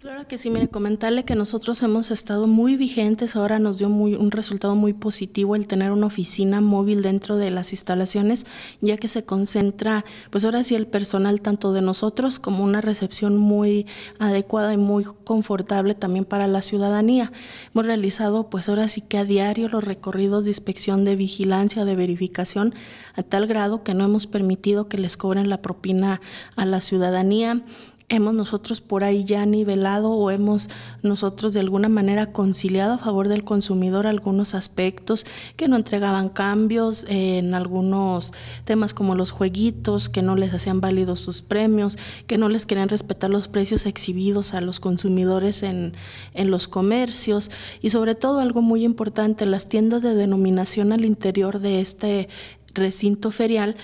Claro que sí, mire, comentarle que nosotros hemos estado muy vigentes, ahora nos dio muy, un resultado muy positivo el tener una oficina móvil dentro de las instalaciones, ya que se concentra, pues ahora sí el personal tanto de nosotros como una recepción muy adecuada y muy confortable también para la ciudadanía. Hemos realizado pues ahora sí que a diario los recorridos de inspección, de vigilancia, de verificación, a tal grado que no hemos permitido que les cobren la propina a la ciudadanía hemos nosotros por ahí ya nivelado o hemos nosotros de alguna manera conciliado a favor del consumidor algunos aspectos que no entregaban cambios eh, en algunos temas como los jueguitos, que no les hacían válidos sus premios, que no les querían respetar los precios exhibidos a los consumidores en, los comercios y sobre todo algo muy importante, las tiendas de denominación al interior de este recinto ferial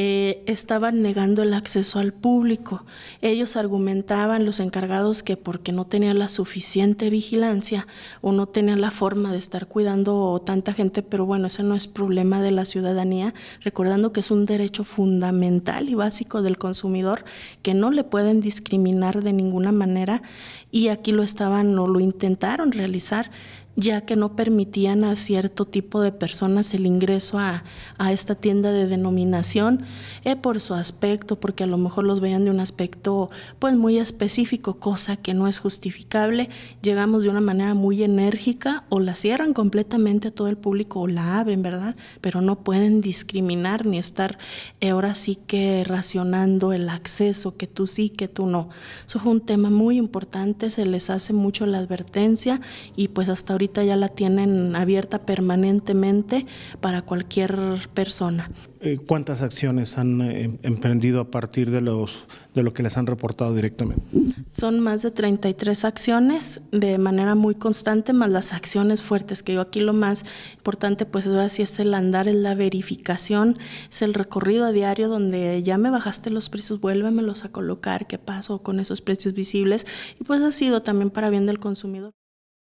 eh, estaban negando el acceso al público. Ellos argumentaban, los encargados, que porque no tenían la suficiente vigilancia o no tenían la forma de estar cuidando tanta gente, pero bueno, ese no es problema de la ciudadanía, recordando que es un derecho fundamental y básico del consumidor que no le pueden discriminar de ninguna manera y aquí lo estaban o lo intentaron realizar ya que no permitían a cierto tipo de personas el ingreso a, esta tienda de denominación por su aspecto, porque a lo mejor los veían de un aspecto pues muy específico, cosa que no es justificable. Llegamos de una manera muy enérgica o la cierran completamente a todo el público o la abren, ¿verdad? Pero no pueden discriminar ni estar eh, ahora sí que racionando el acceso, que tú sí, que tú no. Eso fue un tema muy importante, se les hace mucho la advertencia y pues hasta ahorita ya la tienen abierta permanentemente para cualquier persona. Eh, ¿Cuántas acciones han eh, em, emprendido a partir de, los, de lo que les han reportado directamente? Son más de 33 acciones de manera muy constante, más las acciones fuertes, que yo aquí lo más importante pues así es el andar, es la verificación, es el recorrido a diario donde ya me bajaste los precios, vuélvemelos a colocar, qué pasó con esos precios visibles y pues ha sido también para bien del consumidor.